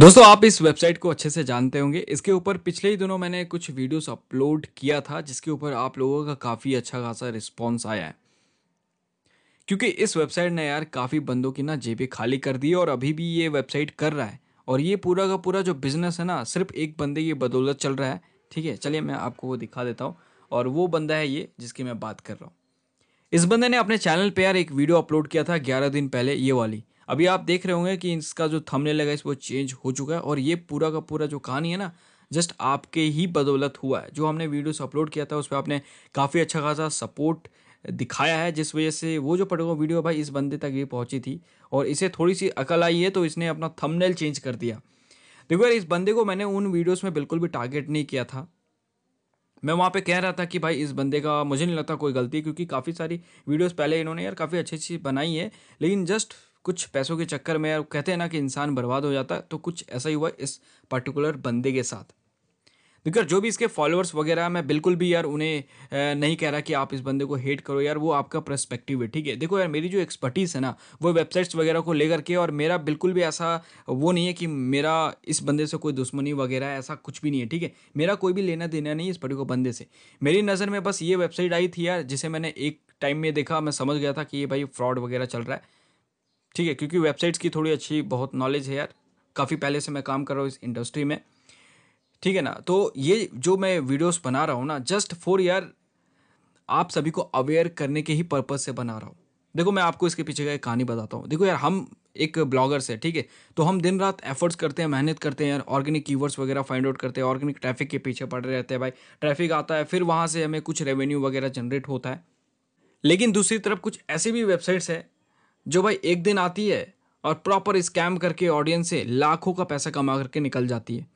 दोस्तों आप इस वेबसाइट को अच्छे से जानते होंगे इसके ऊपर पिछले ही दिनों मैंने कुछ वीडियोस अपलोड किया था जिसके ऊपर आप लोगों का काफ़ी अच्छा खासा रिस्पॉन्स आया है क्योंकि इस वेबसाइट ने यार काफ़ी बंदों की ना जेबें खाली कर दी और अभी भी ये वेबसाइट कर रहा है और ये पूरा का पूरा जो बिज़नेस है ना सिर्फ एक बंदे की बदौलत चल रहा है ठीक है चलिए मैं आपको वो दिखा देता हूँ और वो बंदा है ये जिसकी मैं बात कर रहा हूँ इस बंदे ने अपने चैनल पर यार एक वीडियो अपलोड किया था ग्यारह दिन पहले ये वाली अभी आप देख रहे होंगे कि इसका जो थमने लगा इस वो चेंज हो चुका है और ये पूरा का पूरा जो कहानी है ना जस्ट आपके ही बदौलत हुआ है जो हमने वीडियोस अपलोड किया था उस पर आपने काफ़ी अच्छा खासा सपोर्ट दिखाया है जिस वजह से वो जो पटको वीडियो भाई इस बंदे तक ये पहुंची थी और इसे थोड़ी सी अकल आई है तो इसने अपना थंबनेल चेंज कर दिया देखो यार इस बंदे को मैंने उन वीडियोस में बिल्कुल भी टारगेट नहीं किया था मैं वहाँ पे कह रहा था कि भाई इस बंदे का मुझे नहीं लगता कोई गलती क्योंकि काफ़ी सारी वीडियोस पहले इन्होंने यार काफ़ी अच्छी अच्छी बनाई है लेकिन जस्ट कुछ पैसों के चक्कर में यार कहते हैं ना कि इंसान बर्बाद हो जाता है तो कुछ ऐसा ही हुआ इस पर्टिकुलर बंदे के साथ देखो जो भी इसके फॉलोअर्स वगैरह मैं बिल्कुल भी यार उन्हें नहीं कह रहा कि आप इस बंदे को हेट करो यार वो आपका प्रस्पेक्टिव है ठीक है देखो यार मेरी जो एक्सपर्टीज़ है ना वो वेबसाइट्स वगैरह को लेकर के और मेरा बिल्कुल भी ऐसा वो नहीं है कि मेरा इस बंदे से कोई दुश्मनी वगैरह ऐसा कुछ भी नहीं है ठीक है मेरा कोई भी लेना देना नहीं इस पर्टिकुलर बंदे से मेरी नज़र में बस ये वेबसाइट आई थी यार जिसे मैंने एक टाइम में देखा मैं समझ गया था कि ये भाई फ्रॉड वगैरह चल रहा है ठीक है क्योंकि वेबसाइट्स की थोड़ी अच्छी बहुत नॉलेज है यार काफ़ी पहले से मैं काम कर रहा हूँ इस इंडस्ट्री में ठीक है ना तो ये जो मैं वीडियोस बना रहा हूँ ना जस्ट फॉर यार आप सभी को अवेयर करने के ही पर्पज़ से बना रहा हूँ देखो मैं आपको इसके पीछे का एक कहानी बताता हूँ देखो यार हम एक ब्लॉगर्स है ठीक है तो हम दिन रात एफर्ट्स करते हैं मेहनत करते हैं यार ऑर्गेनिक कीवर्ड्स वगैरह फाइंड आउट करते हैं ऑर्गेनिक ट्रैफिक के पीछे पड़ रहे रहते हैं भाई ट्रैफिक आता है फिर वहाँ से हमें कुछ रेवेन्यू वगैरह जनरेट होता है लेकिन दूसरी तरफ कुछ ऐसी भी वेबसाइट्स है जो भाई एक दिन आती है और प्रॉपर स्कैम करके ऑडियंस से लाखों का पैसा कमा करके निकल जाती है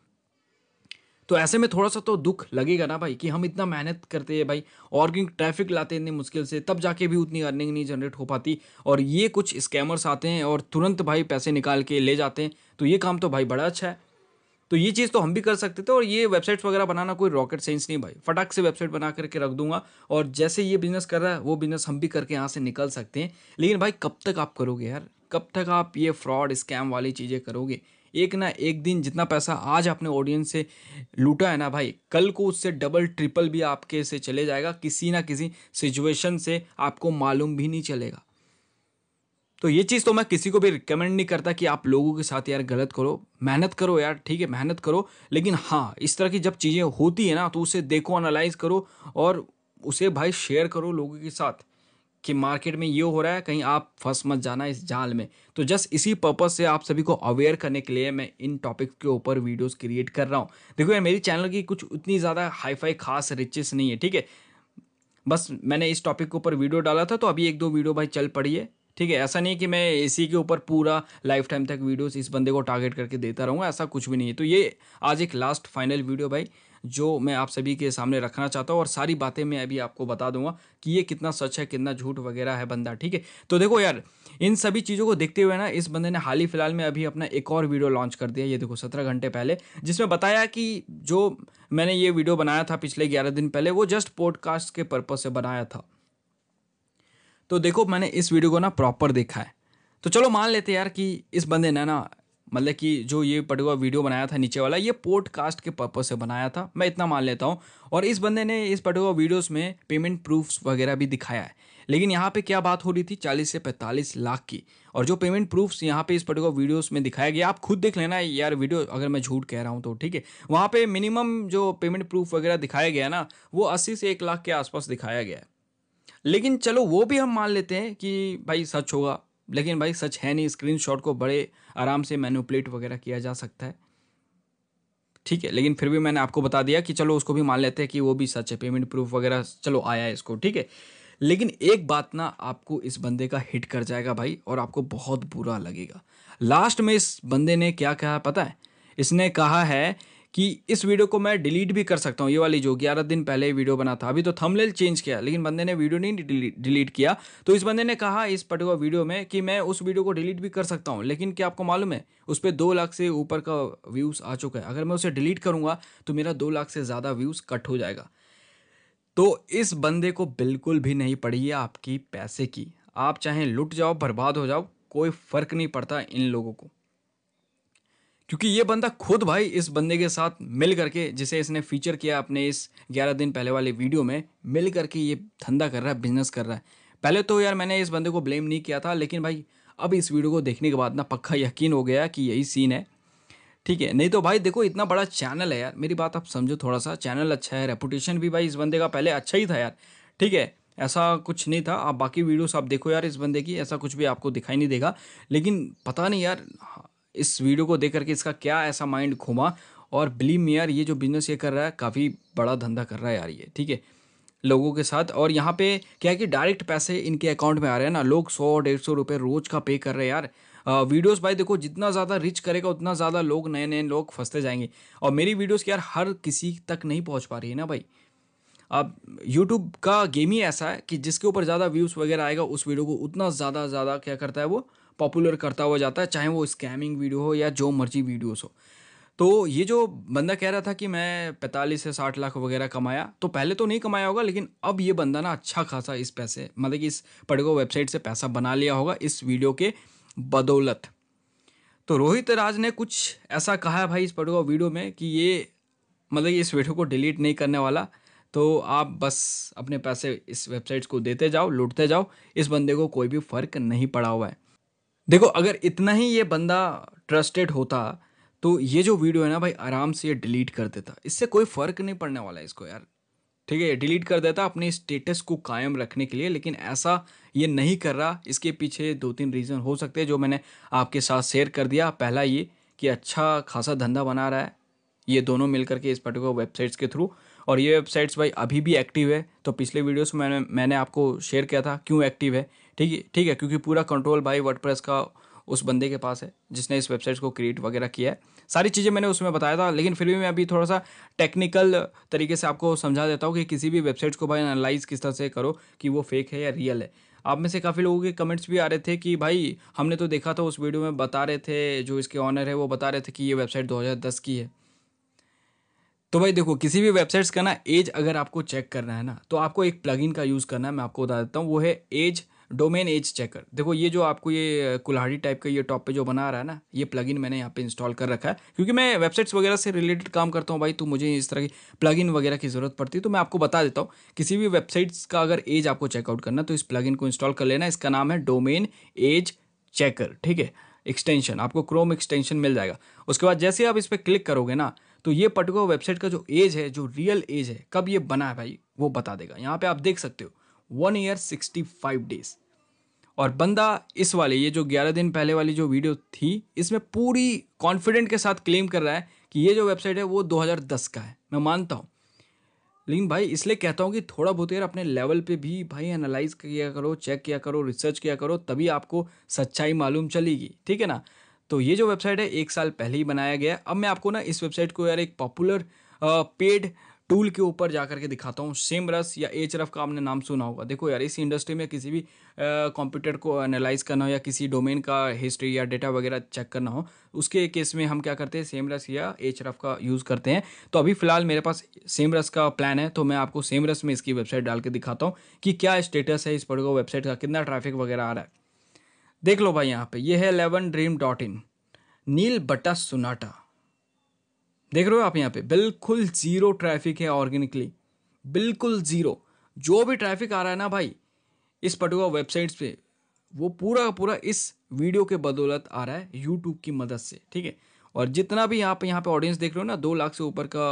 तो ऐसे में थोड़ा सा तो दुख लगेगा ना भाई कि हम इतना मेहनत करते हैं भाई और क्योंकि ट्रैफिक लाते हैं इतनी मुश्किल से तब जाके भी उतनी अर्निंग नहीं जनरेट हो पाती और ये कुछ स्कैमर्स आते हैं और तुरंत भाई पैसे निकाल के ले जाते हैं तो ये काम तो भाई बड़ा अच्छा है तो ये चीज़ तो हम भी कर सकते थे और ये वेबसाइट्स वगैरह बनाना कोई रॉकेट साइंस नहीं भाई फटाक से वेबसाइट बना करके रख दूंगा और जैसे ये बिजनेस कर रहा है वो बिजनेस हम भी करके यहाँ से निकल सकते हैं लेकिन भाई कब तक आप करोगे यार कब तक आप ये फ्रॉड स्कैम वाली चीज़ें करोगे एक ना एक दिन जितना पैसा आज आपने ऑडियंस से लूटा है ना भाई कल को उससे डबल ट्रिपल भी आपके से चले जाएगा किसी ना किसी सिचुएशन से आपको मालूम भी नहीं चलेगा तो ये चीज़ तो मैं किसी को भी रिकमेंड नहीं करता कि आप लोगों के साथ यार गलत करो मेहनत करो यार ठीक है मेहनत करो लेकिन हाँ इस तरह की जब चीज़ें होती है ना तो उसे देखो एनालाइज करो और उसे भाई शेयर करो लोगों के साथ कि मार्केट में ये हो रहा है कहीं आप फंस मत जाना इस जाल में तो जस्ट इसी पर्पज़ से आप सभी को अवेयर करने के लिए मैं इन टॉपिक्स के ऊपर वीडियोस क्रिएट कर रहा हूँ देखो यार मेरी चैनल की कुछ उतनी ज़्यादा हाईफाई खास रिचेस नहीं है ठीक है बस मैंने इस टॉपिक के ऊपर वीडियो डाला था तो अभी एक दो वीडियो भाई चल पड़ी है ठीक है ऐसा नहीं कि मैं इसी के ऊपर पूरा लाइफ टाइम तक वीडियोस इस बंदे को टारगेट करके देता रहूँगा ऐसा कुछ भी नहीं है तो ये आज एक लास्ट फाइनल वीडियो भाई जो मैं आप सभी के सामने रखना चाहता हूँ और सारी बातें मैं अभी आपको बता दूंगा कि ये कितना सच है कितना झूठ वगैरह है बंदा ठीक है तो देखो यार इन सभी चीज़ों को देखते हुए ना इस बंदे ने हाल ही फिलहाल में अभी अपना एक और वीडियो लॉन्च कर दिया ये देखो सत्रह घंटे पहले जिसमें बताया कि जो मैंने ये वीडियो बनाया था पिछले ग्यारह दिन पहले वो जस्ट पॉडकास्ट के पर्पज़ से बनाया था तो देखो मैंने इस वीडियो को ना प्रॉपर देखा है तो चलो मान लेते यार कि इस बंदे ने ना मतलब कि जो ये पटुआ वीडियो बनाया था नीचे वाला ये पॉडकास्ट के पर्पज़ से बनाया था मैं इतना मान लेता हूँ और इस बंदे ने इस पटुआ वीडियोस में पेमेंट प्रूफ्स वगैरह भी दिखाया है लेकिन यहाँ पे क्या बात हो रही थी चालीस से पैंतालीस लाख की और जो पेमेंट प्रूफ्स यहाँ पे इस पटुआ वीडियोस में दिखाया गया आप खुद देख लेना यार वीडियो अगर मैं झूठ कह रहा हूँ तो ठीक है वहाँ पर मिनिमम जो पेमेंट प्रूफ वगैरह दिखाया गया ना वो अस्सी से एक लाख के आसपास दिखाया गया है लेकिन चलो वो भी हम मान लेते हैं कि भाई सच होगा लेकिन भाई सच है नहीं स्क्रीनशॉट को बड़े आराम से मैनुपलेट वगैरह किया जा सकता है ठीक है लेकिन फिर भी मैंने आपको बता दिया कि चलो उसको भी मान लेते हैं कि वो भी सच है पेमेंट प्रूफ वगैरह चलो आया है इसको ठीक है लेकिन एक बात ना आपको इस बंदे का हिट कर जाएगा भाई और आपको बहुत बुरा लगेगा लास्ट में इस बंदे ने क्या कहा पता है इसने कहा है कि इस वीडियो को मैं डिलीट भी कर सकता हूँ ये वाली जो ग्यारह दिन पहले वीडियो बना था अभी तो थमलेल चेंज किया लेकिन बंदे ने वीडियो नहीं डिलीट किया तो इस बंदे ने कहा इस पर्टिकुलर वीडियो में कि मैं उस वीडियो को डिलीट भी कर सकता हूँ लेकिन क्या आपको मालूम है उस पर दो लाख से ऊपर का व्यूज़ आ चुका है अगर मैं उसे डिलीट करूँगा तो मेरा दो लाख से ज़्यादा व्यूज़ कट हो जाएगा तो इस बंदे को बिल्कुल भी नहीं पड़ी है आपकी पैसे की आप चाहे लुट जाओ बर्बाद हो जाओ कोई फ़र्क नहीं पड़ता इन लोगों को क्योंकि ये बंदा खुद भाई इस बंदे के साथ मिल करके जिसे इसने फीचर किया अपने इस ग्यारह दिन पहले वाले वीडियो में मिल करके ये धंधा कर रहा है बिजनेस कर रहा है पहले तो यार मैंने इस बंदे को ब्लेम नहीं किया था लेकिन भाई अब इस वीडियो को देखने के बाद ना पक्का यकीन हो गया कि यही सीन है ठीक है नहीं तो भाई देखो इतना बड़ा चैनल है यार मेरी बात आप समझो थोड़ा सा चैनल अच्छा है रेपुटेशन भी भाई इस बंदे का पहले अच्छा ही था यार ठीक है ऐसा कुछ नहीं था आप बाकी वीडियोस आप देखो यार इस बंदे की ऐसा कुछ भी आपको दिखाई नहीं देगा लेकिन पता नहीं यार इस वीडियो को देख करके इसका क्या ऐसा माइंड घूमा और बिलीव मी यार ये जो बिजनेस ये कर रहा है काफ़ी बड़ा धंधा कर रहा है यार ये ठीक है लोगों के साथ और यहाँ पे क्या है कि डायरेक्ट पैसे इनके अकाउंट में आ रहे हैं ना लोग सौ डेढ़ सौ रुपये रोज का पे कर रहे हैं यार वीडियोस भाई देखो जितना ज़्यादा रिच करेगा उतना ज़्यादा लोग नए नए लोग फंसते जाएंगे और मेरी वीडियोस की यार हर किसी तक नहीं पहुँच पा रही है ना भाई अब यूट्यूब का गेम ही ऐसा है कि जिसके ऊपर ज़्यादा व्यूज़ वगैरह आएगा उस वीडियो को उतना ज़्यादा ज़्यादा क्या करता है वो पॉपुलर करता हुआ जाता है चाहे वो स्कैमिंग वीडियो हो या जो मर्जी वीडियोस हो तो ये जो बंदा कह रहा था कि मैं पैंतालीस से साठ लाख वगैरह कमाया तो पहले तो नहीं कमाया होगा लेकिन अब ये बंदा ना अच्छा खासा इस पैसे मतलब कि इस पड़गो वेबसाइट से पैसा बना लिया होगा इस वीडियो के बदौलत तो रोहित राज ने कुछ ऐसा कहा है भाई इस पड़गो वीडियो में कि ये मतलब कि इस वीडियो को डिलीट नहीं करने वाला तो आप बस अपने पैसे इस वेबसाइट्स को देते जाओ लूटते जाओ इस बंदे को कोई भी फ़र्क नहीं पड़ा हुआ है देखो अगर इतना ही ये बंदा ट्रस्टेड होता तो ये जो वीडियो है ना भाई आराम से ये डिलीट कर देता इससे कोई फ़र्क नहीं पड़ने वाला है इसको यार ठीक है डिलीट कर देता अपने स्टेटस को कायम रखने के लिए लेकिन ऐसा ये नहीं कर रहा इसके पीछे दो तीन रीज़न हो सकते हैं जो मैंने आपके साथ शेयर कर दिया पहला ये कि अच्छा खासा धंधा बना रहा है ये दोनों मिल करके इस पर्टिकुलर वेबसाइट्स के थ्रू और ये वेबसाइट्स भाई अभी भी एक्टिव है तो पिछले वीडियोस में मैंने मैंने आपको शेयर किया था क्यों एक्टिव है ठीक है ठीक है क्योंकि पूरा कंट्रोल भाई वर्ड का उस बंदे के पास है जिसने इस वेबसाइट्स को क्रिएट वगैरह किया है सारी चीज़ें मैंने उसमें बताया था लेकिन फिर भी मैं अभी थोड़ा सा टेक्निकल तरीके से आपको समझा देता हूँ कि किसी भी वेबसाइट्स को भाई एनालाइज किस तरह से करो कि वो फेक है या रियल है आप में से काफ़ी लोगों के कमेंट्स भी आ रहे थे कि भाई हमने तो देखा था उस वीडियो में बता रहे थे जो इसके ऑनर है वो बता रहे थे कि ये वेबसाइट 2010 की है तो भाई देखो किसी भी वेबसाइट्स का ना एज अगर आपको चेक करना है ना तो आपको एक प्लगइन का यूज़ करना है मैं आपको बता देता हूँ वो है एज डोमेन एज चेकर देखो ये जो आपको ये कुल्हाड़ी टाइप का ये टॉप पे जो बना रहा है ना ये प्लगइन मैंने यहाँ पे इंस्टॉल कर रखा है क्योंकि मैं वेबसाइट्स वगैरह से रिलेटेड काम करता हूँ भाई तो मुझे इस तरह की प्लगइन वगैरह की ज़रूरत पड़ती है तो मैं आपको बता देता हूँ किसी भी वेबसाइट्स का अगर एज आपको चेकआउट करना तो इस प्लग को इंस्टॉल कर लेना इसका नाम है डोमेन एज चेकर ठीक है एक्सटेंशन आपको क्रोम एक्सटेंशन मिल जाएगा उसके बाद जैसे आप इस पर क्लिक करोगे ना तो ये पर्टिकुलर वेबसाइट का जो एज है जो रियल एज है कब ये बना है भाई वो बता देगा यहाँ पे आप देख सकते हो one year sixty five days और बंदा इस वाले ये जो ग्यारह दिन पहले वाली जो वीडियो थी इसमें पूरी कॉन्फिडेंट के साथ क्लेम कर रहा है कि ये जो वेबसाइट है वो 2010 का है मैं मानता हूँ लेकिन भाई इसलिए कहता हूँ कि थोड़ा बहुत यार अपने लेवल पे भी भाई एनालाइज किया करो चेक किया करो रिसर्च किया करो तभी आपको सच्चाई मालूम चलेगी ठीक है ना तो ये जो वेबसाइट है एक साल पहले ही बनाया गया अब मैं आपको ना इस वेबसाइट को यार एक पॉपुलर पेड टूल के ऊपर जा करके दिखाता हूँ सेम रस या एच रफ का आपने नाम सुना होगा देखो यार इस इंडस्ट्री में किसी भी कंप्यूटर को एनालाइज करना हो या किसी डोमेन का हिस्ट्री या डेटा वगैरह चेक करना हो उसके केस में हम क्या करते हैं सेम रस या एच रफ का यूज़ करते हैं तो अभी फ़िलहाल मेरे पास सेम रस का प्लान है तो मैं आपको सेम रस में इसकी वेबसाइट डाल के दिखाता हूँ कि क्या स्टेटस है इस पर्डो वेबसाइट का कितना ट्रैफिक वगैरह आ रहा है देख लो भाई यहाँ पर यह है एलेवन ड्रीम डॉट इन नील बटा सुनाटा देख रहे हो आप यहाँ पे बिल्कुल ज़ीरो ट्रैफिक है ऑर्गेनिकली बिल्कुल ज़ीरो जो भी ट्रैफिक आ रहा है ना भाई इस पटुआ वेबसाइट्स पे वो पूरा पूरा इस वीडियो के बदौलत आ रहा है यूट्यूब की मदद से ठीक है और जितना भी आप यहाँ पे ऑडियंस देख रहे हो ना दो लाख से ऊपर का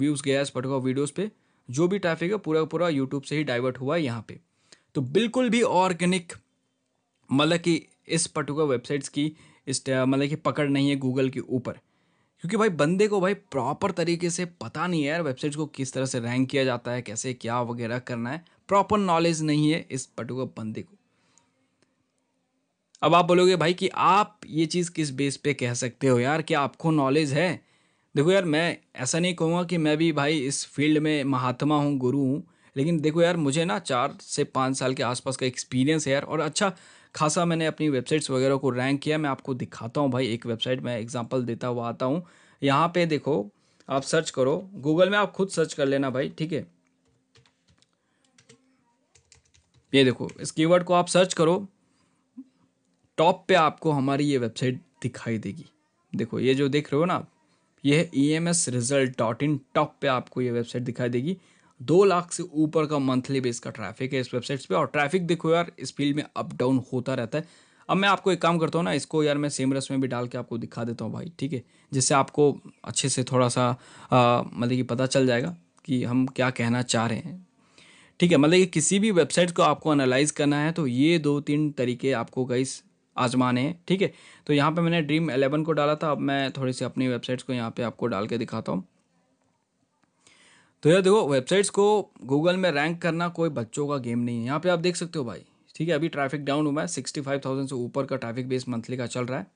व्यूज़ गया है इस पटुआ वीडियोज़ पे जो भी ट्रैफिक है पूरा पूरा यूट्यूब से ही डाइवर्ट हुआ है यहाँ पे तो बिल्कुल भी ऑर्गेनिक मतलब कि इस पटुका वेबसाइट्स की इस मतलब कि पकड़ नहीं है गूगल के ऊपर क्योंकि भाई बंदे को भाई प्रॉपर तरीके से पता नहीं है यार वेबसाइट को किस तरह से रैंक किया जाता है कैसे क्या वगैरह करना है प्रॉपर नॉलेज नहीं है इस पर्टिकुलर बंदे को अब आप बोलोगे भाई कि आप ये चीज़ किस बेस पे कह सकते हो यार क्या आपको नॉलेज है देखो यार मैं ऐसा नहीं कहूँगा कि मैं भी भाई इस फील्ड में महात्मा हूँ गुरु हूँ लेकिन देखो यार मुझे ना चार से पाँच साल के आसपास का एक्सपीरियंस है यार और अच्छा खासा मैंने अपनी वेबसाइट्स वगैरह को रैंक किया मैं आपको दिखाता हूँ भाई एक वेबसाइट मैं एग्जाम्पल देता हुआ आता हूँ यहाँ पर देखो आप सर्च करो गूगल में आप खुद सर्च कर लेना भाई ठीक है ये देखो इस कीवर्ड को आप सर्च करो टॉप पे आपको हमारी ये वेबसाइट दिखाई देगी देखो ये जो देख रहे हो ना आप यह E M S result dot in top पे आपको ये वेबसाइट दिखाई देगी दो लाख से ऊपर का मंथली बेस का ट्रैफिक है इस वेबसाइट्स पे और ट्रैफिक देखो यार इस फील्ड में अप डाउन होता रहता है अब मैं आपको एक काम करता हूँ ना इसको यार मैं सेम रस में भी डाल के आपको दिखा देता हूँ भाई ठीक है जिससे आपको अच्छे से थोड़ा सा मतलब कि पता चल जाएगा कि हम क्या कहना चाह रहे हैं ठीक है मतलब कि किसी भी वेबसाइट को आपको एनालाइज करना है तो ये दो तीन तरीके आपको कई आजमाने हैं ठीक है तो यहाँ पे मैंने ड्रीम एलेवन को डाला था अब मैं थोड़ी सी अपनी वेबसाइट्स को यहाँ पे आपको डाल के दिखाता हूँ तो यार देखो वेबसाइट्स को गूगल में रैंक करना कोई बच्चों का गेम नहीं है यहाँ पे आप देख सकते हो भाई ठीक है अभी ट्रैफिक डाउन हुआ है सिक्सटी फाइव थाउजेंड से ऊपर का ट्रैफिक बेस मंथली का चल रहा है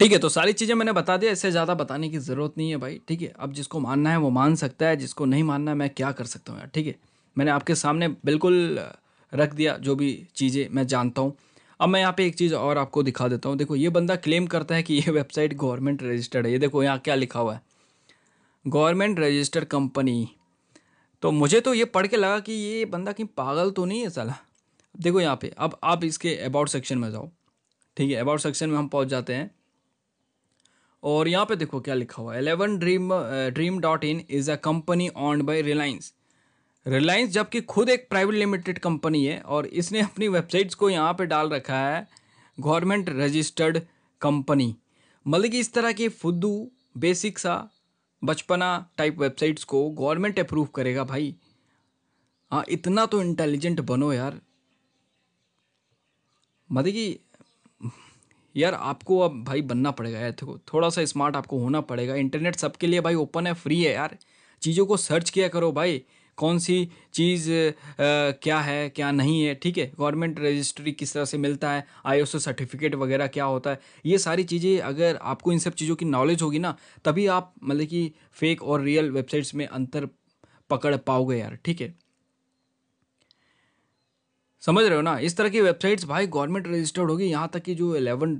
ठीक है तो सारी चीज़ें मैंने बता दिया इससे ज़्यादा बताने की ज़रूरत नहीं है भाई ठीक है अब जिसको मानना है वो मान सकता है जिसको नहीं मानना है मैं क्या कर सकता हूँ यार ठीक है मैंने आपके सामने बिल्कुल रख दिया जो भी चीज़ें मैं जानता हूँ अब मैं यहाँ पे एक चीज़ और आपको दिखा देता हूँ देखो ये बंदा क्लेम करता है कि ये वेबसाइट गवर्नमेंट रजिस्टर्ड है ये देखो यहाँ क्या लिखा हुआ है गवर्नमेंट रजिस्टर्ड कंपनी तो मुझे तो ये पढ़ के लगा कि ये बंदा कहीं पागल तो नहीं है साला देखो यहाँ पे अब आप इसके अबाउट सेक्शन में जाओ ठीक है अबाउट सेक्शन में हम पहुँच जाते हैं और यहाँ पे देखो क्या लिखा हुआ eleven dream dream dot in is a company owned by Reliance Reliance जबकि खुद एक प्राइवेट लिमिटेड कंपनी है और इसने अपनी वेबसाइट्स को यहाँ पे डाल रखा है गवर्नमेंट रजिस्टर्ड कंपनी मतलब कि इस तरह की फुद्दू बेसिक सा बचपना टाइप वेबसाइट्स को गवर्नमेंट अप्रूव करेगा भाई हाँ इतना तो इंटेलिजेंट बनो यार मतलब कि यार आपको अब भाई बनना पड़ेगा यार देखो थोड़ा सा स्मार्ट आपको होना पड़ेगा इंटरनेट सबके लिए भाई ओपन है फ्री है यार चीज़ों को सर्च किया करो भाई कौन सी चीज़ क्या है क्या नहीं है ठीक है गवर्नमेंट रजिस्ट्री किस तरह से मिलता है आई सर्टिफिकेट वगैरह क्या होता है ये सारी चीज़ें अगर आपको इन सब चीज़ों की नॉलेज होगी ना तभी आप मतलब कि फेक और रियल वेबसाइट्स में अंतर पकड़ पाओगे यार ठीक है समझ रहे हो ना इस तरह की वेबसाइट्स भाई गवर्नमेंट रजिस्टर्ड होगी यहाँ तक कि जो एलेवन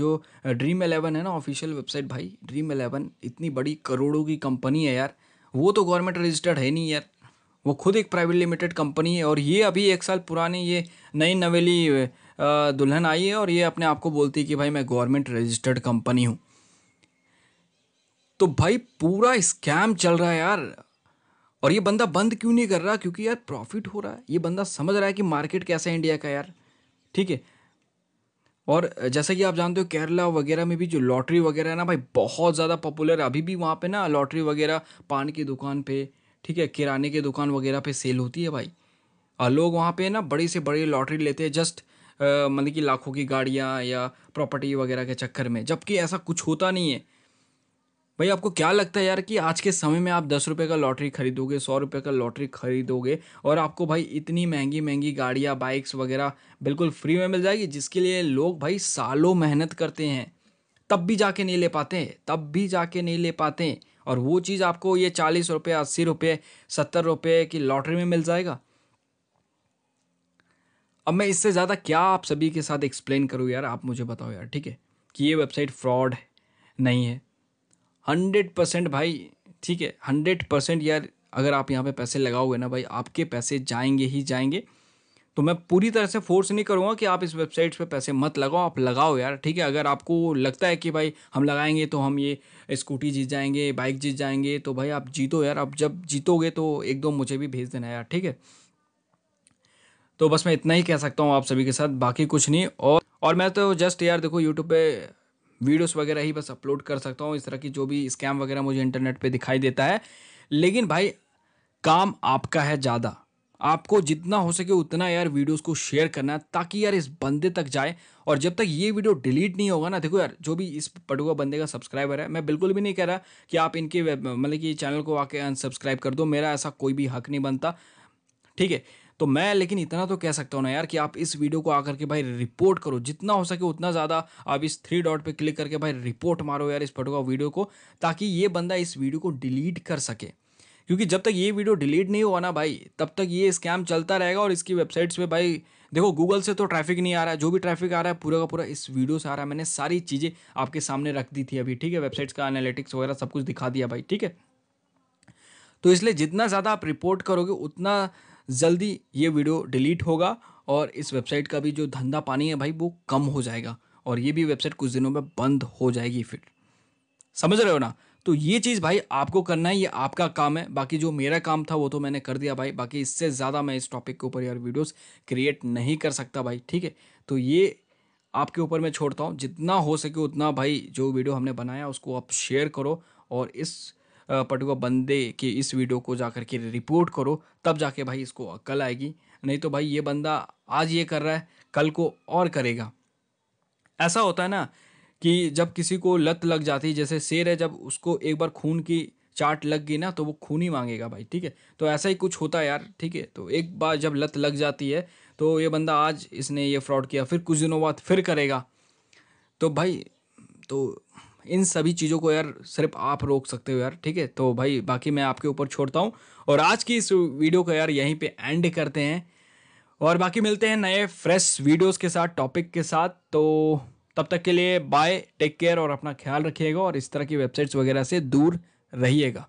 जो ड्रीम एलेवन है ना ऑफिशियल वेबसाइट भाई ड्रीम एलेवन इतनी बड़ी करोड़ों की कंपनी है यार वो तो गवर्नमेंट रजिस्टर्ड है नहीं यार वो खुद एक प्राइवेट लिमिटेड कंपनी है और ये अभी एक साल पुरानी ये नई नवेली दुल्हन आई है और ये अपने आप को बोलती है कि भाई मैं गवर्नमेंट रजिस्टर्ड कंपनी हूँ तो भाई पूरा स्कैम चल रहा है यार और ये बंदा बंद क्यों नहीं कर रहा क्योंकि यार प्रॉफिट हो रहा है ये बंदा समझ रहा है कि मार्केट कैसा है इंडिया का यार ठीक है और जैसा कि आप जानते हो केरला वगैरह में भी जो लॉटरी वगैरह है ना भाई बहुत ज़्यादा पॉपुलर है अभी भी वहाँ पे ना लॉटरी वगैरह पान की दुकान पे ठीक है किराने की दुकान वगैरह पे सेल होती है भाई और लोग वहाँ पे ना बड़ी से बड़ी लॉटरी लेते हैं जस्ट मतलब कि लाखों की गाड़ियाँ या प्रॉपर्टी वगैरह के चक्कर में जबकि ऐसा कुछ होता नहीं है भाई आपको क्या लगता है यार कि आज के समय में आप दस रुपये का लॉटरी खरीदोगे सौ रुपये का लॉटरी खरीदोगे और आपको भाई इतनी महंगी महंगी गाड़ियाँ बाइक्स वगैरह बिल्कुल फ्री में मिल जाएगी जिसके लिए लोग भाई सालों मेहनत करते हैं तब भी जाके नहीं ले पाते तब भी जाके नहीं ले पाते और वो चीज़ आपको ये चालीस रुपये अस्सी रुपये सत्तर रुपये की लॉटरी में मिल जाएगा अब मैं इससे ज़्यादा क्या आप सभी के साथ एक्सप्लेन करूँ यार आप मुझे बताओ यार ठीक है कि ये वेबसाइट फ्रॉड नहीं है हंड्रेड परसेंट भाई ठीक है हंड्रेड परसेंट यार अगर आप यहाँ पे पैसे लगाओगे ना भाई आपके पैसे जाएंगे ही जाएंगे तो मैं पूरी तरह से फोर्स नहीं करूँगा कि आप इस वेबसाइट्स पे पैसे मत लगाओ आप लगाओ यार ठीक है अगर आपको लगता है कि भाई हम लगाएंगे तो हम ये स्कूटी जीत जाएंगे बाइक जीत जाएंगे तो भाई आप जीतो यार आप जब जीतोगे तो एक दो मुझे भी भेज देना यार ठीक है तो बस मैं इतना ही कह सकता हूँ आप सभी के साथ बाकी कुछ नहीं और और मैं तो जस्ट यार देखो यूट्यूब पे वीडियोस वगैरह ही बस अपलोड कर सकता हूँ इस तरह की जो भी स्कैम वगैरह मुझे इंटरनेट पे दिखाई देता है लेकिन भाई काम आपका है ज़्यादा आपको जितना हो सके उतना यार वीडियोस को शेयर करना है ताकि यार इस बंदे तक जाए और जब तक ये वीडियो डिलीट नहीं होगा ना देखो यार जो भी इस पटुआ बंदे का सब्सक्राइबर है मैं बिल्कुल भी नहीं कह रहा कि आप इनके मतलब कि चैनल को आके अनसब्सक्राइब कर दो मेरा ऐसा कोई भी हक नहीं बनता ठीक है तो मैं लेकिन इतना तो कह सकता हूँ ना यार कि आप इस वीडियो को आकर के भाई रिपोर्ट करो जितना हो सके उतना ज़्यादा आप इस थ्री डॉट पे क्लिक करके भाई रिपोर्ट मारो यार इस पटुआ वीडियो को ताकि ये बंदा इस वीडियो को डिलीट कर सके क्योंकि जब तक ये वीडियो डिलीट नहीं हुआ ना भाई तब तक ये स्कैम चलता रहेगा और इसकी वेबसाइट्स पे भाई देखो गूगल से तो ट्रैफिक नहीं आ रहा है जो भी ट्रैफिक आ रहा है पूरा का पूरा इस वीडियो से आ रहा है मैंने सारी चीज़ें आपके सामने रख दी थी अभी ठीक है वेबसाइट्स का एनालिटिक्स वगैरह सब कुछ दिखा दिया भाई ठीक है तो इसलिए जितना ज़्यादा आप रिपोर्ट करोगे उतना जल्दी ये वीडियो डिलीट होगा और इस वेबसाइट का भी जो धंधा पानी है भाई वो कम हो जाएगा और ये भी वेबसाइट कुछ दिनों में बंद हो जाएगी फिर समझ रहे हो ना तो ये चीज़ भाई आपको करना है ये आपका काम है बाकी जो मेरा काम था वो तो मैंने कर दिया भाई बाकी इससे ज़्यादा मैं इस टॉपिक के ऊपर यार वीडियोस क्रिएट नहीं कर सकता भाई ठीक है तो ये आपके ऊपर मैं छोड़ता हूँ जितना हो सके उतना भाई जो वीडियो हमने बनाया उसको आप शेयर करो और इस पर्टिकुलर बंदे के इस वीडियो को जा करके के रिपोर्ट करो तब जाके भाई इसको अक्ल आएगी नहीं तो भाई ये बंदा आज ये कर रहा है कल को और करेगा ऐसा होता है ना कि जब किसी को लत लग जाती है जैसे शेर है जब उसको एक बार खून की चाट लग गई ना तो वो खून ही मांगेगा भाई ठीक है तो ऐसा ही कुछ होता है यार ठीक है तो एक बार जब लत लग जाती है तो ये बंदा आज इसने ये फ्रॉड किया फिर कुछ दिनों बाद फिर करेगा तो भाई तो इन सभी चीज़ों को यार सिर्फ आप रोक सकते हो यार ठीक है तो भाई बाकी मैं आपके ऊपर छोड़ता हूँ और आज की इस वीडियो को यार यहीं पे एंड करते हैं और बाकी मिलते हैं नए फ्रेश वीडियोस के साथ टॉपिक के साथ तो तब तक के लिए बाय टेक केयर और अपना ख्याल रखिएगा और इस तरह की वेबसाइट्स वगैरह से दूर रहिएगा